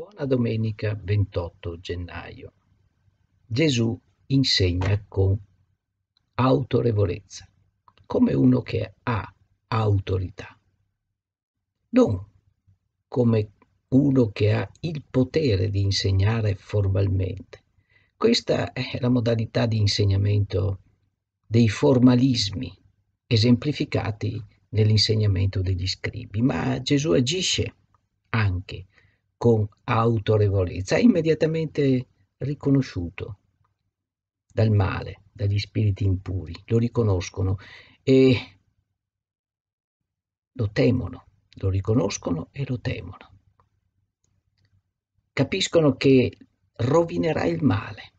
Buona domenica 28 gennaio. Gesù insegna con autorevolezza, come uno che ha autorità, non come uno che ha il potere di insegnare formalmente. Questa è la modalità di insegnamento dei formalismi esemplificati nell'insegnamento degli scribi, ma Gesù agisce anche con autorevolezza, immediatamente riconosciuto dal male, dagli spiriti impuri, lo riconoscono e lo temono, lo riconoscono e lo temono. Capiscono che rovinerà il male,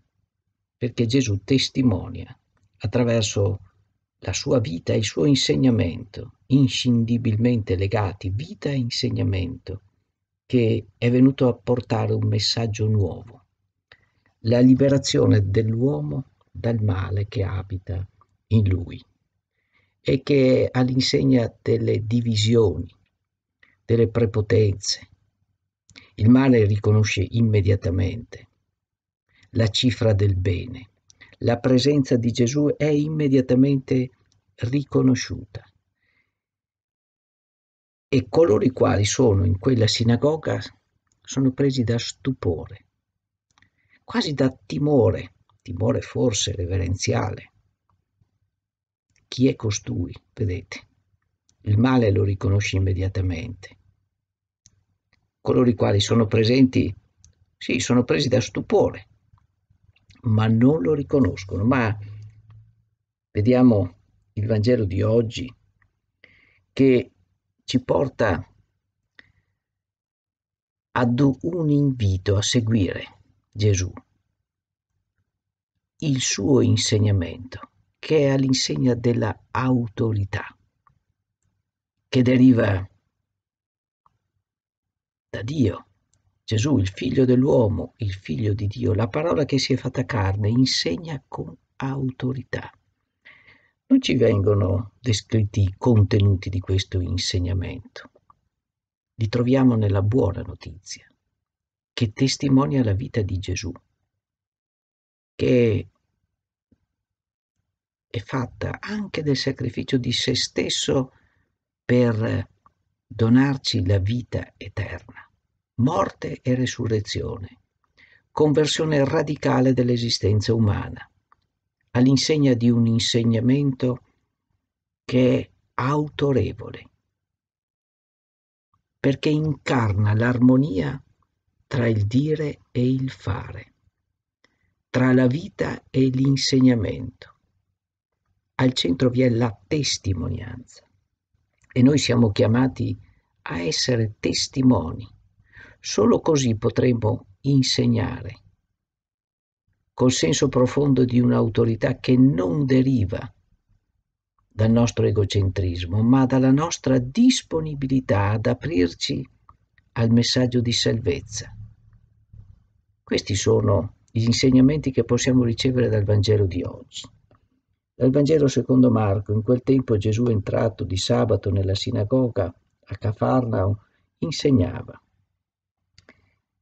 perché Gesù testimonia attraverso la sua vita e il suo insegnamento, inscindibilmente legati vita e insegnamento, che è venuto a portare un messaggio nuovo, la liberazione dell'uomo dal male che abita in lui e che è all'insegna delle divisioni, delle prepotenze. Il male riconosce immediatamente la cifra del bene. La presenza di Gesù è immediatamente riconosciuta e coloro i quali sono in quella sinagoga sono presi da stupore, quasi da timore, timore forse reverenziale. Chi è costui? Vedete, il male lo riconosce immediatamente. Coloro i quali sono presenti, sì, sono presi da stupore, ma non lo riconoscono. Ma vediamo il Vangelo di oggi che ci porta ad un invito a seguire Gesù, il suo insegnamento, che è all'insegna della autorità, che deriva da Dio. Gesù, il figlio dell'uomo, il figlio di Dio, la parola che si è fatta carne, insegna con autorità non ci vengono descritti i contenuti di questo insegnamento. Li troviamo nella buona notizia, che testimonia la vita di Gesù, che è fatta anche del sacrificio di se stesso per donarci la vita eterna, morte e resurrezione, conversione radicale dell'esistenza umana all'insegna di un insegnamento che è autorevole, perché incarna l'armonia tra il dire e il fare, tra la vita e l'insegnamento. Al centro vi è la testimonianza e noi siamo chiamati a essere testimoni. Solo così potremo insegnare col senso profondo di un'autorità che non deriva dal nostro egocentrismo, ma dalla nostra disponibilità ad aprirci al messaggio di salvezza. Questi sono gli insegnamenti che possiamo ricevere dal Vangelo di oggi. Dal Vangelo secondo Marco, in quel tempo Gesù entrato di sabato nella sinagoga a Cafarnao, insegnava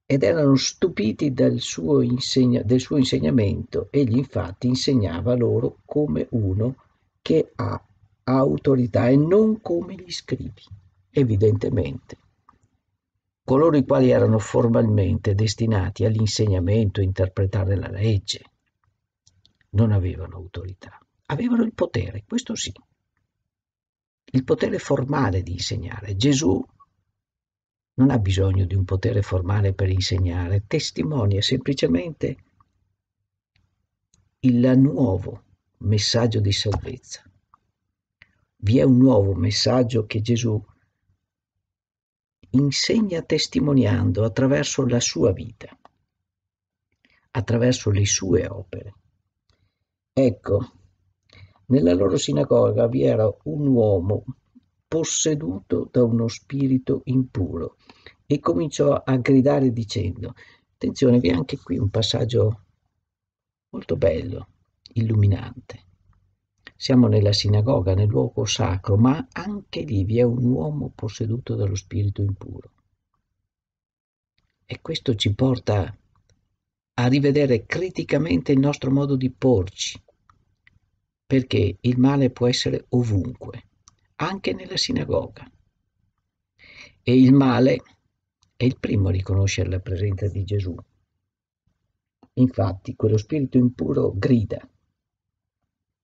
ed erano stupiti dal suo insegna, del suo insegnamento. Egli infatti insegnava loro come uno che ha autorità e non come gli scrivi, evidentemente. Coloro i quali erano formalmente destinati all'insegnamento e interpretare la legge non avevano autorità, avevano il potere, questo sì, il potere formale di insegnare. Gesù non ha bisogno di un potere formale per insegnare, testimonia semplicemente il nuovo messaggio di salvezza. Vi è un nuovo messaggio che Gesù insegna testimoniando attraverso la sua vita, attraverso le sue opere. Ecco, nella loro sinagoga vi era un uomo posseduto da uno spirito impuro e cominciò a gridare dicendo, attenzione, vi è anche qui un passaggio molto bello, illuminante. Siamo nella sinagoga, nel luogo sacro, ma anche lì vi è un uomo posseduto dallo spirito impuro. E questo ci porta a rivedere criticamente il nostro modo di porci, perché il male può essere ovunque anche nella sinagoga. E il male è il primo a riconoscere la presenza di Gesù. Infatti quello spirito impuro grida,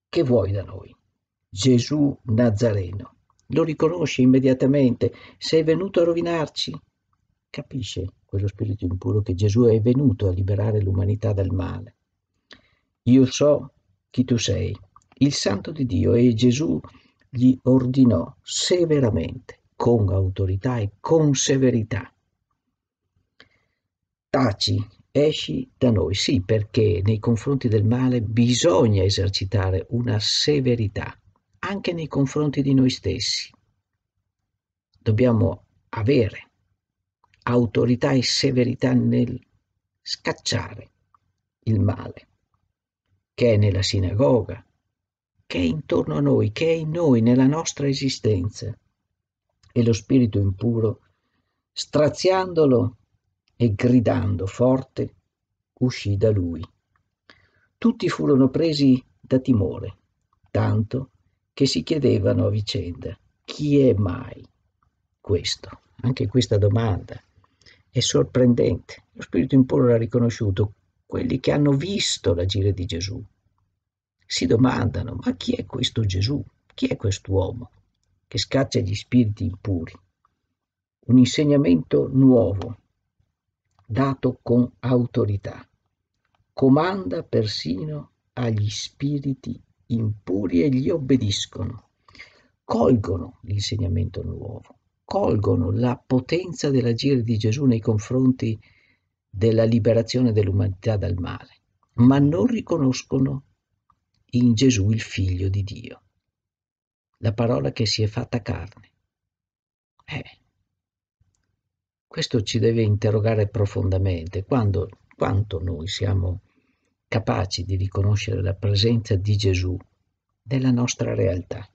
che vuoi da noi? Gesù Nazareno. Lo riconosce immediatamente, sei venuto a rovinarci. Capisce quello spirito impuro che Gesù è venuto a liberare l'umanità dal male. Io so chi tu sei, il santo di Dio e Gesù gli ordinò severamente, con autorità e con severità. Taci, esci da noi, sì, perché nei confronti del male bisogna esercitare una severità, anche nei confronti di noi stessi. Dobbiamo avere autorità e severità nel scacciare il male, che è nella sinagoga, che è intorno a noi, che è in noi, nella nostra esistenza. E lo spirito impuro, straziandolo e gridando forte, uscì da lui. Tutti furono presi da timore, tanto che si chiedevano a vicenda, chi è mai questo? Anche questa domanda è sorprendente. Lo spirito impuro l'ha riconosciuto, quelli che hanno visto l'agire di Gesù, si domandano ma chi è questo Gesù? Chi è quest'uomo che scaccia gli spiriti impuri? Un insegnamento nuovo, dato con autorità. Comanda persino agli spiriti impuri e gli obbediscono. Colgono l'insegnamento nuovo, colgono la potenza dell'agire di Gesù nei confronti della liberazione dell'umanità dal male, ma non riconoscono in Gesù il figlio di Dio, la parola che si è fatta carne. Eh, questo ci deve interrogare profondamente quando, quanto noi siamo capaci di riconoscere la presenza di Gesù nella nostra realtà.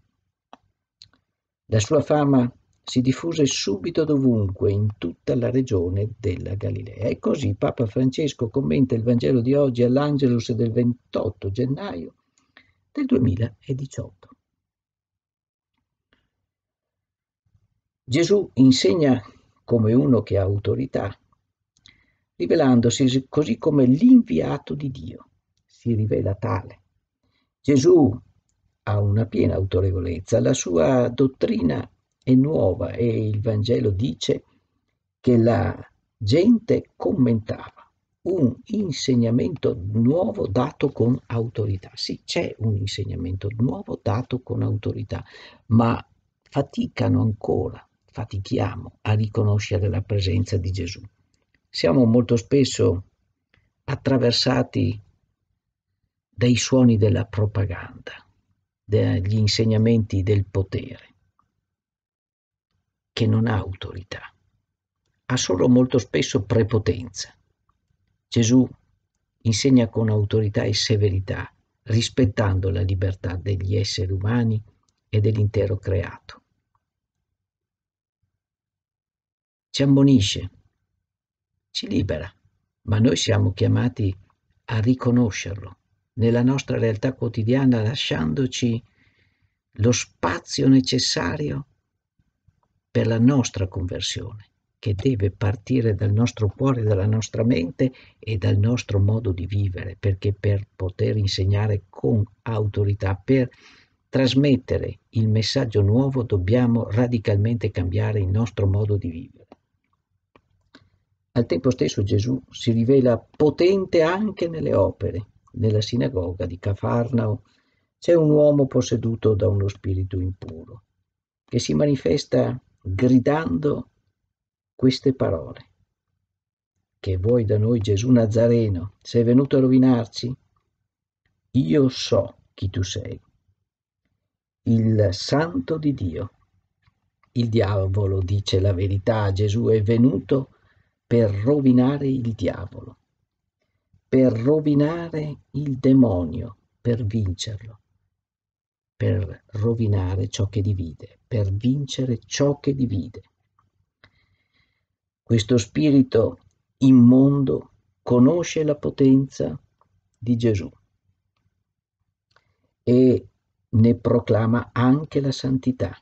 La sua fama si diffuse subito dovunque, in tutta la regione della Galilea. E così Papa Francesco commenta il Vangelo di oggi all'Angelus del 28 gennaio del 2018. Gesù insegna come uno che ha autorità, rivelandosi così come l'inviato di Dio, si rivela tale. Gesù ha una piena autorevolezza, la sua dottrina è nuova e il Vangelo dice che la gente commentava un insegnamento nuovo dato con autorità. Sì, c'è un insegnamento nuovo dato con autorità, ma faticano ancora, fatichiamo a riconoscere la presenza di Gesù. Siamo molto spesso attraversati dai suoni della propaganda, dagli insegnamenti del potere, che non ha autorità, ha solo molto spesso prepotenza Gesù insegna con autorità e severità, rispettando la libertà degli esseri umani e dell'intero creato. Ci ammonisce, ci libera, ma noi siamo chiamati a riconoscerlo nella nostra realtà quotidiana, lasciandoci lo spazio necessario per la nostra conversione che deve partire dal nostro cuore, dalla nostra mente e dal nostro modo di vivere, perché per poter insegnare con autorità, per trasmettere il messaggio nuovo, dobbiamo radicalmente cambiare il nostro modo di vivere. Al tempo stesso Gesù si rivela potente anche nelle opere. Nella sinagoga di Cafarnao c'è un uomo posseduto da uno spirito impuro che si manifesta gridando queste parole. Che vuoi da noi Gesù Nazareno? Sei venuto a rovinarci? Io so chi tu sei, il santo di Dio. Il diavolo dice la verità, Gesù è venuto per rovinare il diavolo, per rovinare il demonio, per vincerlo, per rovinare ciò che divide, per vincere ciò che divide. Questo spirito immondo conosce la potenza di Gesù e ne proclama anche la santità.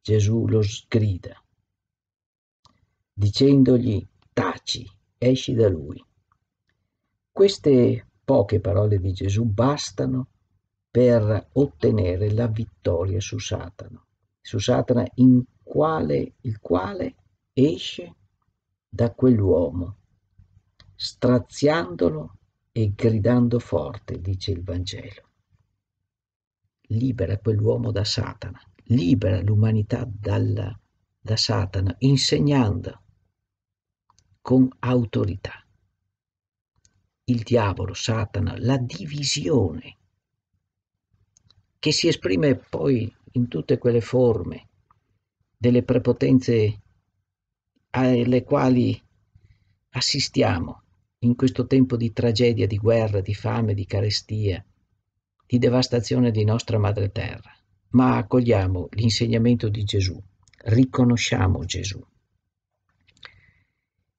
Gesù lo sgrida, dicendogli taci, esci da lui. Queste poche parole di Gesù bastano per ottenere la vittoria su Satana, su Satana in quale, il quale esce da quell'uomo, straziandolo e gridando forte, dice il Vangelo. Libera quell'uomo da Satana, libera l'umanità dalla, da Satana, insegnando con autorità. Il diavolo, Satana, la divisione che si esprime poi in tutte quelle forme delle prepotenze alle quali assistiamo in questo tempo di tragedia, di guerra, di fame, di carestia, di devastazione di nostra madre terra, ma accogliamo l'insegnamento di Gesù, riconosciamo Gesù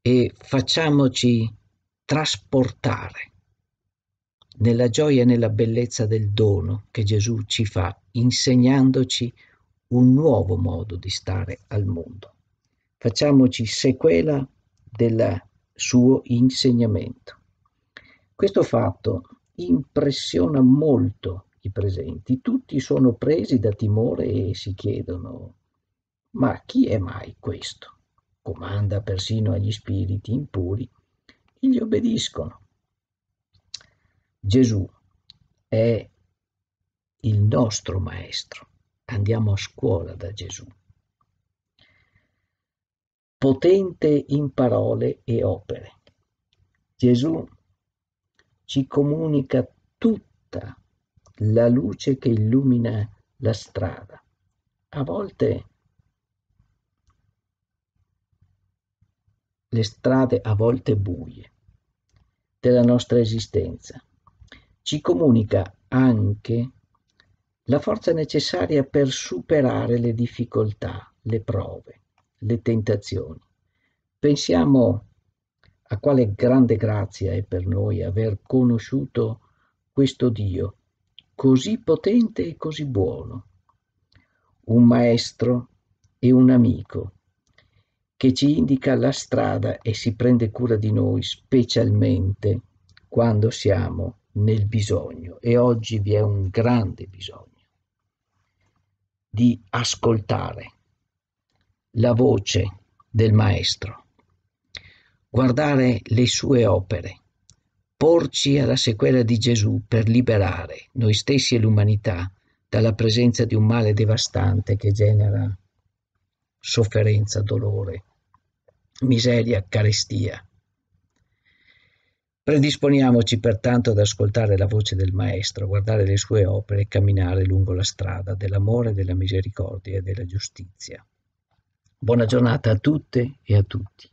e facciamoci trasportare nella gioia e nella bellezza del dono che Gesù ci fa, insegnandoci un nuovo modo di stare al mondo facciamoci sequela del suo insegnamento. Questo fatto impressiona molto i presenti, tutti sono presi da timore e si chiedono, ma chi è mai questo? Comanda persino agli spiriti impuri e gli obbediscono. Gesù è il nostro maestro, andiamo a scuola da Gesù potente in parole e opere. Gesù ci comunica tutta la luce che illumina la strada. A volte le strade a volte buie della nostra esistenza. Ci comunica anche la forza necessaria per superare le difficoltà, le prove, le tentazioni. Pensiamo a quale grande grazia è per noi aver conosciuto questo Dio così potente e così buono, un maestro e un amico che ci indica la strada e si prende cura di noi specialmente quando siamo nel bisogno e oggi vi è un grande bisogno di ascoltare la voce del maestro, guardare le sue opere, porci alla sequela di Gesù per liberare noi stessi e l'umanità dalla presenza di un male devastante che genera sofferenza, dolore, miseria, carestia. Predisponiamoci pertanto ad ascoltare la voce del Maestro, guardare le sue opere e camminare lungo la strada dell'amore, della misericordia e della giustizia. Buona giornata a tutte e a tutti.